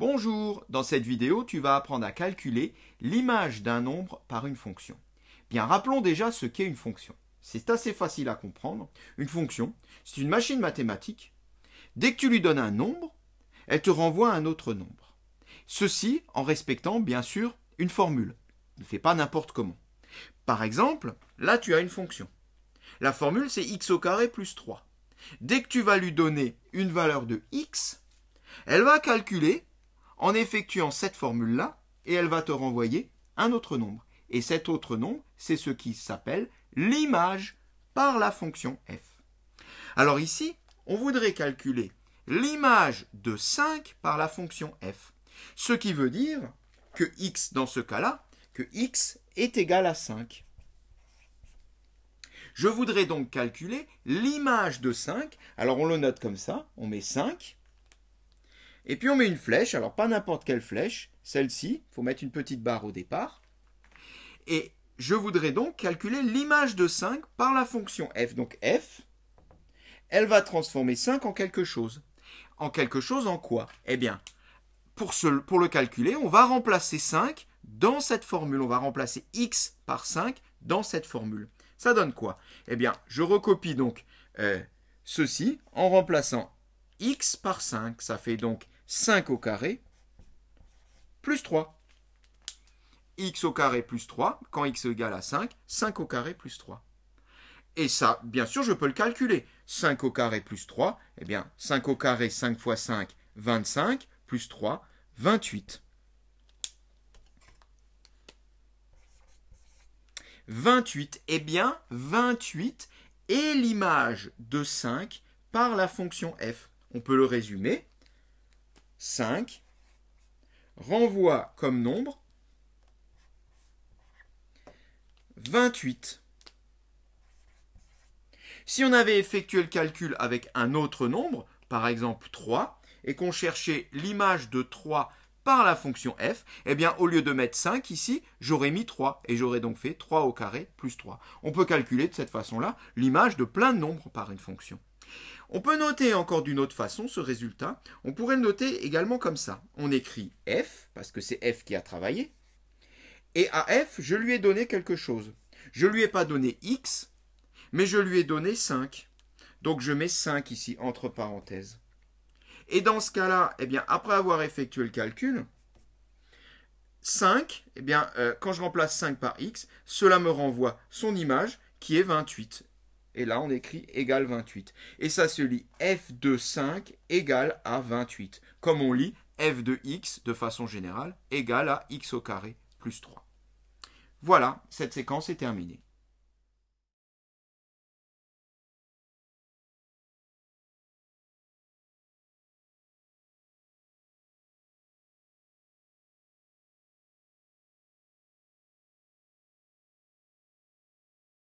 Bonjour, dans cette vidéo tu vas apprendre à calculer l'image d'un nombre par une fonction. Bien, rappelons déjà ce qu'est une fonction. C'est assez facile à comprendre. Une fonction, c'est une machine mathématique. Dès que tu lui donnes un nombre, elle te renvoie un autre nombre. Ceci en respectant bien sûr une formule. Ne fais pas n'importe comment. Par exemple, là tu as une fonction. La formule c'est x au carré plus 3. Dès que tu vas lui donner une valeur de x, elle va calculer en effectuant cette formule-là, et elle va te renvoyer un autre nombre. Et cet autre nombre, c'est ce qui s'appelle l'image par la fonction f. Alors ici, on voudrait calculer l'image de 5 par la fonction f. Ce qui veut dire que x, dans ce cas-là, que x est égal à 5. Je voudrais donc calculer l'image de 5. Alors on le note comme ça, on met 5. Et puis on met une flèche, alors pas n'importe quelle flèche, celle-ci, il faut mettre une petite barre au départ. Et je voudrais donc calculer l'image de 5 par la fonction f. Donc f, elle va transformer 5 en quelque chose. En quelque chose en quoi Eh bien, pour, le calculer, on va remplacer 5 dans cette formule. On va remplacer x par 5 dans cette formule. Ça donne quoi Eh bien, je recopie donc euh, ceci en remplaçant x par 5. Ça fait donc 5 au carré plus 3. x au carré plus 3, quand x est égal à 5, 5 au carré plus 3. Et ça, bien sûr, je peux le calculer. 5 au carré plus 3, eh bien, 5 au carré, 5 fois 5, 25, plus 3, 28. 28, eh bien, 28 est l'image de 5 par la fonction f. On peut le résumer 5 renvoie comme nombre 28. Si on avait effectué le calcul avec un autre nombre, par exemple 3, et qu'on cherchait l'image de 3 par la fonction f, eh bien au lieu de mettre 5 ici, j'aurais mis 3 et j'aurais donc fait 3 au carré plus 3. On peut calculer de cette façon-là l'image de plein de nombres par une fonction. On peut noter encore d'une autre façon ce résultat. On pourrait le noter également comme ça. On écrit F, parce que c'est F qui a travaillé. Et à F, je lui ai donné quelque chose. Je ne lui ai pas donné X, mais je lui ai donné 5. Donc je mets 5 ici, entre parenthèses. Et dans ce cas-là, eh bien, après avoir effectué le calcul, 5, eh bien, euh, quand je remplace 5 par X, cela me renvoie son image qui est 28 et là on écrit égal 28. Et ça se lit f de 5 égale à 28, comme on lit f de x de façon générale égale à x au carré plus 3. Voilà, cette séquence est terminée.